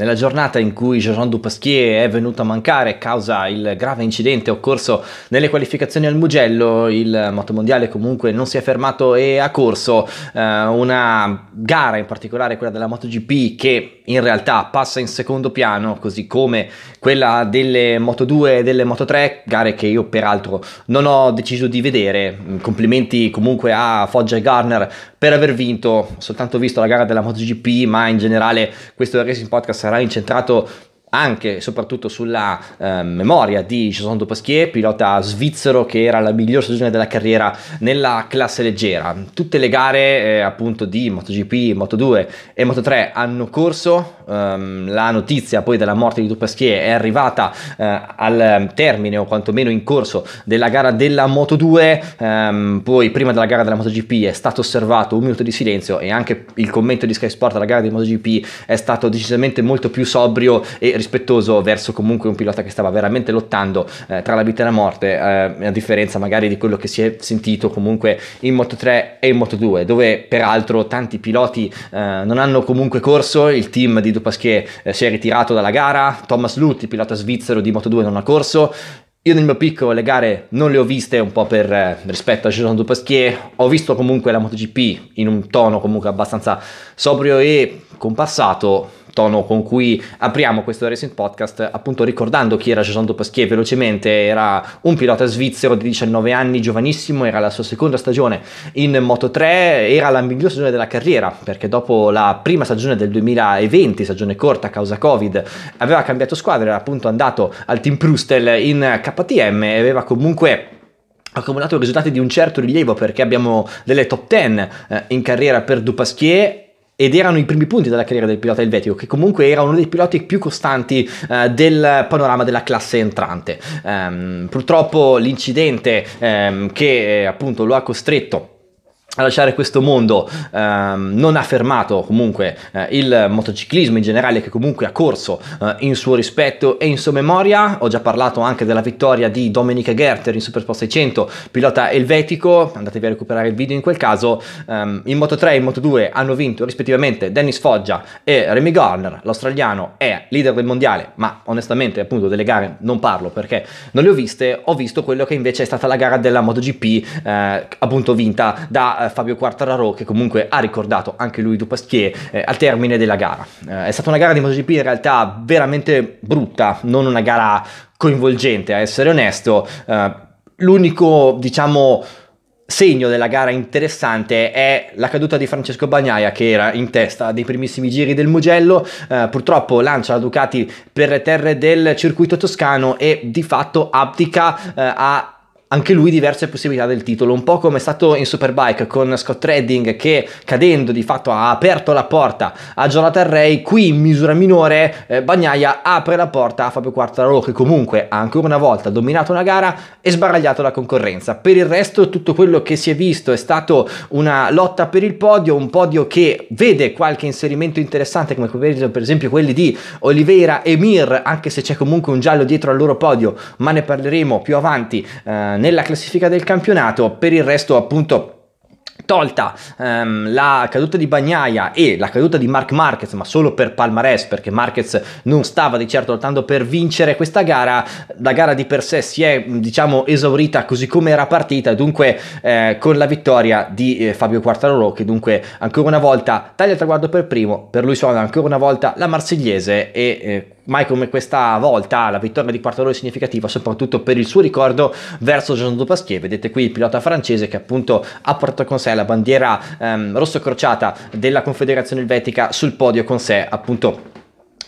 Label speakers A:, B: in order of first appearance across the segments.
A: Nella giornata in cui Jean Dupasquier è venuto a mancare causa il grave incidente occorso nelle qualificazioni al Mugello, il motomondiale comunque non si è fermato e ha corso eh, una gara, in particolare quella della MotoGP, che in realtà passa in secondo piano, così come quella delle Moto2 e delle Moto3, gare che io peraltro non ho deciso di vedere. Complimenti comunque a Foggia e Garner per aver vinto. soltanto visto la gara della MotoGP, ma in generale questo Racing Podcast sarà incentrato anche e soprattutto sulla eh, memoria di Jason Dupasquier, pilota svizzero che era la miglior stagione della carriera nella classe leggera. Tutte le gare eh, appunto di MotoGP, Moto2 e Moto3 hanno corso, um, la notizia poi della morte di Dupasquier è arrivata eh, al termine o quantomeno in corso della gara della Moto2, um, ehm, poi prima della gara della MotoGP è stato osservato un minuto di silenzio e anche il commento di Sky Sport alla gara di MotoGP è stato decisamente molto più sobrio e rispettoso verso comunque un pilota che stava veramente lottando eh, tra la vita e la morte, eh, a differenza magari di quello che si è sentito comunque in Moto 3 e in Moto 2, dove peraltro tanti piloti eh, non hanno comunque corso, il team di Dupasquier eh, si è ritirato dalla gara, Thomas Lutti, pilota svizzero di Moto 2, non ha corso, io nel mio piccolo le gare non le ho viste un po' per eh, rispetto a Jason Dupasquier, ho visto comunque la MotoGP in un tono comunque abbastanza sobrio e compassato, tono con cui apriamo questo Racing Podcast, appunto ricordando chi era Jason Dupasquier velocemente, era un pilota svizzero di 19 anni, giovanissimo, era la sua seconda stagione in Moto3, era la miglior stagione della carriera, perché dopo la prima stagione del 2020, stagione corta a causa Covid, aveva cambiato squadra, era appunto andato al Team Prustel in KTM e aveva comunque accumulato risultati di un certo rilievo perché abbiamo delle top 10 eh, in carriera per Dupasquier ed erano i primi punti della carriera del pilota elvetico, che comunque era uno dei piloti più costanti eh, del panorama della classe entrante. Ehm, purtroppo l'incidente ehm, che eh, appunto lo ha costretto a lasciare questo mondo ehm, non ha fermato comunque eh, il motociclismo in generale che comunque ha corso eh, in suo rispetto e in sua memoria ho già parlato anche della vittoria di Domenica Gerter in Super Sport 600 pilota elvetico andatevi a recuperare il video in quel caso ehm, in Moto 3 e in Moto 2 hanno vinto rispettivamente Dennis Foggia e Remy Garner l'australiano è leader del mondiale ma onestamente appunto delle gare non parlo perché non le ho viste ho visto quello che invece è stata la gara della MotoGP eh, appunto vinta da eh, Fabio Quartararo che comunque ha ricordato anche lui Dupasquier eh, al termine della gara. Eh, è stata una gara di MotoGP in realtà veramente brutta, non una gara coinvolgente, a essere onesto. Eh, l'unico, diciamo, segno della gara interessante è la caduta di Francesco Bagnaia che era in testa dei primissimi giri del Mugello, eh, purtroppo lancia la Ducati per le terre del circuito toscano e di fatto abdica eh, a anche lui diverse possibilità del titolo, un po' come è stato in Superbike con Scott Redding che cadendo di fatto ha aperto la porta a Jonathan Ray, qui in misura minore eh, Bagnaia apre la porta a Fabio Quartararo che comunque ha ancora una volta dominato una gara e sbaragliato la concorrenza. Per il resto tutto quello che si è visto è stato una lotta per il podio, un podio che vede qualche inserimento interessante come per esempio quelli di Oliveira e Mir, anche se c'è comunque un giallo dietro al loro podio, ma ne parleremo più avanti. Eh, nella classifica del campionato, per il resto appunto tolta ehm, la caduta di Bagnaia e la caduta di Mark Marquez, ma solo per palmarès, perché Marquez non stava di certo lottando per vincere questa gara, la gara di per sé si è diciamo esaurita così come era partita, dunque eh, con la vittoria di eh, Fabio Quartararo che dunque ancora una volta taglia il traguardo per primo, per lui suona ancora una volta la marsigliese e eh, mai come questa volta la vittoria di Quartararo è significativa soprattutto per il suo ricordo verso Jean Dupasquier. Vedete qui il pilota francese che appunto ha portato con sé la bandiera ehm, rosso crociata della Confederazione Elvetica sul podio con sé appunto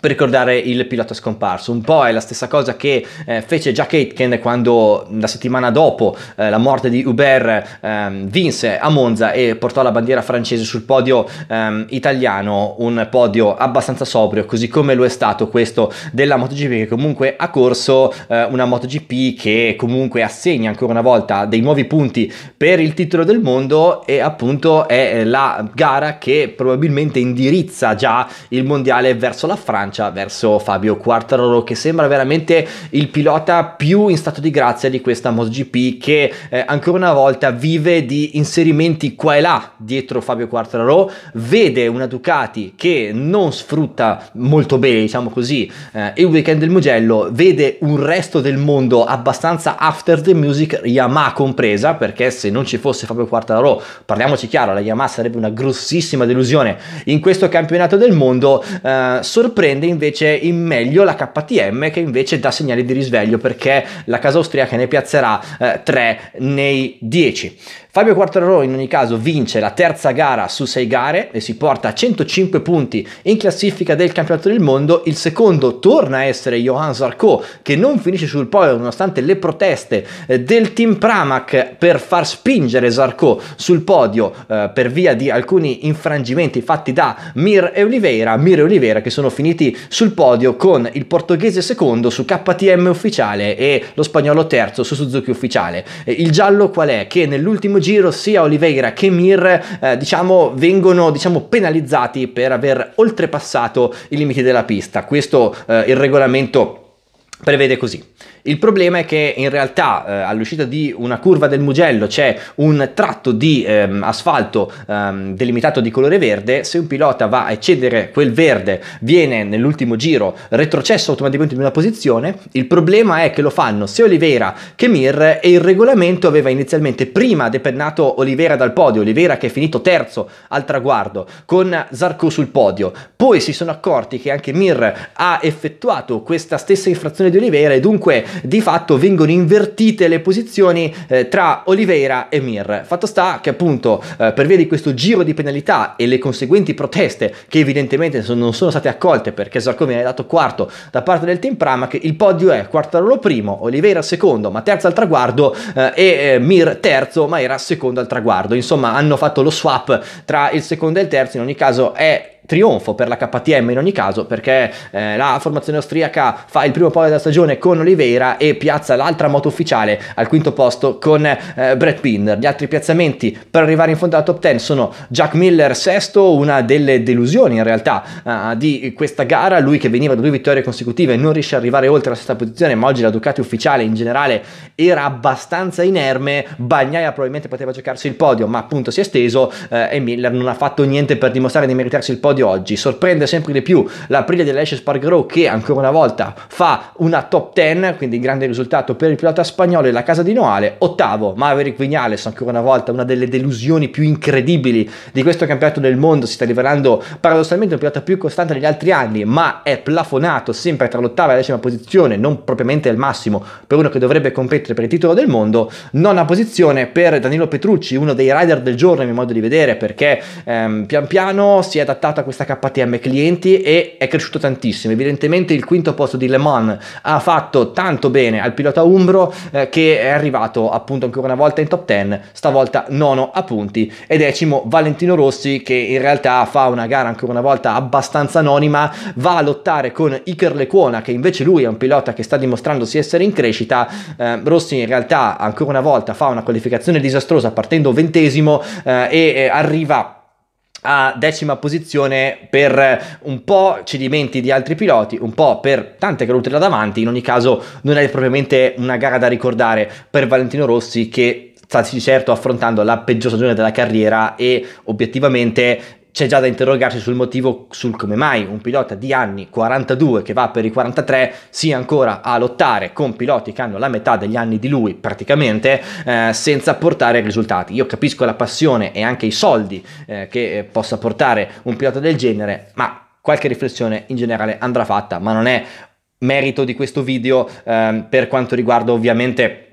A: per ricordare il pilota scomparso. Un po' è la stessa cosa che eh, fece Jack Aitken quando la settimana dopo eh, la morte di Hubert ehm, vinse a Monza e portò la bandiera francese sul podio ehm, italiano, un podio abbastanza sobrio, così come lo è stato questo della MotoGP che comunque ha corso eh, una MotoGP che comunque assegna ancora una volta dei nuovi punti per il titolo del mondo e appunto è eh, la gara che probabilmente indirizza già il mondiale verso la Francia pancia verso Fabio Quartararo che sembra veramente il pilota più in stato di grazia di questa MotoGP che eh, ancora una volta vive di inserimenti qua e là dietro Fabio Quartararo, vede una Ducati che non sfrutta molto bene, diciamo così, eh, il weekend del Mugello, vede un resto del mondo abbastanza after the music, Yamaha compresa, perché se non ci fosse Fabio Quartararo, parliamoci chiaro, la Yamaha sarebbe una grossissima delusione in questo campionato del mondo, eh, sorprende prende invece in meglio la KTM che invece dà segnali di risveglio perché la casa austriaca ne piazzerà 3 eh, nei 10. Fabio Quartararo in ogni caso vince la terza gara su 6 gare e si porta a 105 punti in classifica del campionato del mondo, il secondo torna a essere Johan Zarco che non finisce sul podio nonostante le proteste eh, del team Pramac per far spingere Zarco sul podio eh, per via di alcuni infrangimenti fatti da Mir e Oliveira, Mir e Oliveira che sono finiti Benedetti sul podio con il portoghese secondo su KTM ufficiale e lo spagnolo terzo su Suzuki ufficiale. Il giallo qual è? Che nell'ultimo giro sia Oliveira che Mir eh, diciamo, vengono diciamo, penalizzati per aver oltrepassato i limiti della pista. Questo eh, il regolamento prevede così. Il problema è che in realtà eh, all'uscita di una curva del Mugello c'è un tratto di ehm, asfalto ehm, delimitato di colore verde, se un pilota va a eccedere quel verde viene nell'ultimo giro retrocesso automaticamente in una posizione, il problema è che lo fanno sia Oliveira che Mir e il regolamento aveva inizialmente prima depennato Oliveira dal podio, Oliveira che è finito terzo al traguardo con Zarco sul podio, poi si sono accorti che anche Mir ha effettuato questa stessa infrazione posizione di Oliveira e dunque di fatto vengono invertite le posizioni eh, tra Oliveira e Mir. Fatto sta che appunto eh, per via di questo giro di penalità e le conseguenti proteste che evidentemente son, non sono state accolte perché Zarco viene dato quarto da parte del team Pramac, il podio è Quartarolo primo, Oliveira secondo ma terzo al traguardo eh, e eh, Mir terzo ma era secondo al traguardo. Insomma hanno fatto lo swap tra il secondo e il terzo, in ogni caso è trionfo per la KTM in ogni caso perché eh, la formazione austriaca fa il primo pole della stagione con Oliveira e piazza l'altra moto ufficiale al quinto posto con eh, Brett Binder. Gli altri piazzamenti per arrivare in fondo alla top 10 sono Jack Miller sesto, una delle delusioni in realtà uh, di questa gara, lui che veniva da due vittorie consecutive non riesce ad arrivare oltre la sesta posizione ma oggi la Ducati ufficiale in generale era abbastanza inerme, Bagnaia probabilmente poteva giocarsi il podio ma appunto si è steso eh, e Miller non ha fatto niente per dimostrare di meritarsi il podio di oggi. Sorprende sempre di più l'aprile dell'Esce Spargaro che ancora una volta fa una top 10, quindi grande risultato per il pilota spagnolo e la casa di Noale. Ottavo, Maverick Vignales, ancora una volta una delle delusioni più incredibili di questo campionato del mondo. Si sta rivelando paradossalmente un pilota più costante negli altri anni, ma è plafonato sempre tra l'ottava e la decima posizione, non propriamente il massimo per uno che dovrebbe competere per il titolo del mondo. Nona posizione per Danilo Petrucci, uno dei rider del giorno, a mio modo di vedere, perché ehm, pian piano si è adattato a questa KTM clienti e è cresciuto tantissimo. Evidentemente il quinto posto di Le Mans ha fatto tanto bene al pilota Umbro eh, che è arrivato appunto ancora una volta in top 10, stavolta nono a punti e decimo Valentino Rossi che in realtà fa una gara ancora una volta abbastanza anonima, va a lottare con Iker Lecuona che invece lui è un pilota che sta dimostrandosi essere in crescita. Eh, Rossi in realtà ancora una volta fa una qualificazione disastrosa partendo ventesimo eh, e eh, arriva a decima posizione per un po' cedimenti di altri piloti, un po' per tante cadute là davanti, in ogni caso non è propriamente una gara da ricordare per Valentino Rossi che sta di certo affrontando la peggior stagione della carriera e obiettivamente c'è già da interrogarsi sul motivo, sul come mai un pilota di anni 42 che va per i 43 sia ancora a lottare con piloti che hanno la metà degli anni di lui praticamente eh, senza portare risultati. Io capisco la passione e anche i soldi eh, che eh, possa portare un pilota del genere, ma qualche riflessione in generale andrà fatta, ma non è merito di questo video ehm, per quanto riguarda ovviamente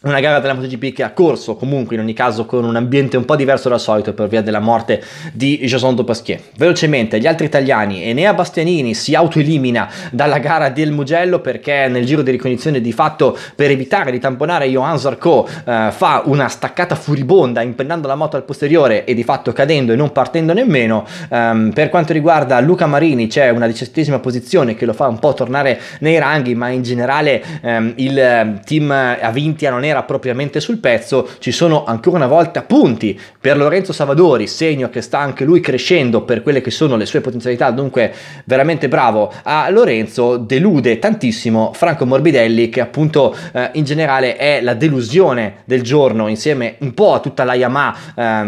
A: una gara della MotoGP che ha corso comunque in ogni caso con un ambiente un po' diverso dal solito per via della morte di Jason Dopasquier. Velocemente gli altri italiani, Enea Bastianini si autoelimina dalla gara del Mugello perché nel giro di ricognizione di fatto per evitare di tamponare Johan Zarco eh, fa una staccata furibonda impennando la moto al posteriore e di fatto cadendo e non partendo nemmeno. Um, per quanto riguarda Luca Marini c'è una diciassettesima posizione che lo fa un po' tornare nei ranghi ma in generale um, il eh, team Avintia non è era propriamente sul pezzo, ci sono ancora una volta punti per Lorenzo Savadori, segno che sta anche lui crescendo per quelle che sono le sue potenzialità, dunque veramente bravo a Lorenzo, delude tantissimo Franco Morbidelli che appunto eh, in generale è la delusione del giorno insieme un po' a tutta la Yamaha,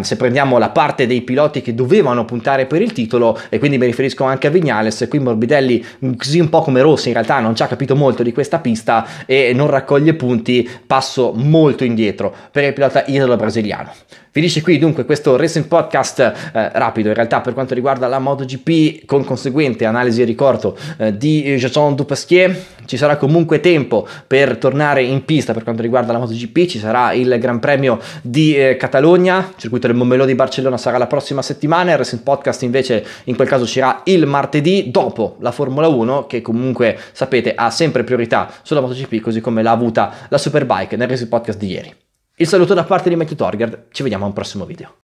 A: eh, se prendiamo la parte dei piloti che dovevano puntare per il titolo e quindi mi riferisco anche a Vignales, qui Morbidelli mm, così un po' come Rossi in realtà non ci ha capito molto di questa pista e non raccoglie punti, passo molto indietro per il pilota italo-brasiliano. Finisce qui dunque questo Racing Podcast eh, rapido in realtà per quanto riguarda la MotoGP con conseguente analisi e ricordo eh, di Jason Dupasquier. Ci sarà comunque tempo per tornare in pista per quanto riguarda la MotoGP, ci sarà il Gran Premio di eh, Catalogna, il circuito del Momelò di Barcellona sarà la prossima settimana, il Racing Podcast invece in quel caso uscirà il martedì dopo la Formula 1 che comunque sapete ha sempre priorità sulla MotoGP così come l'ha avuta la Superbike nel Racing Podcast di ieri. Il saluto da parte di Matthew Torgard, ci vediamo a un prossimo video.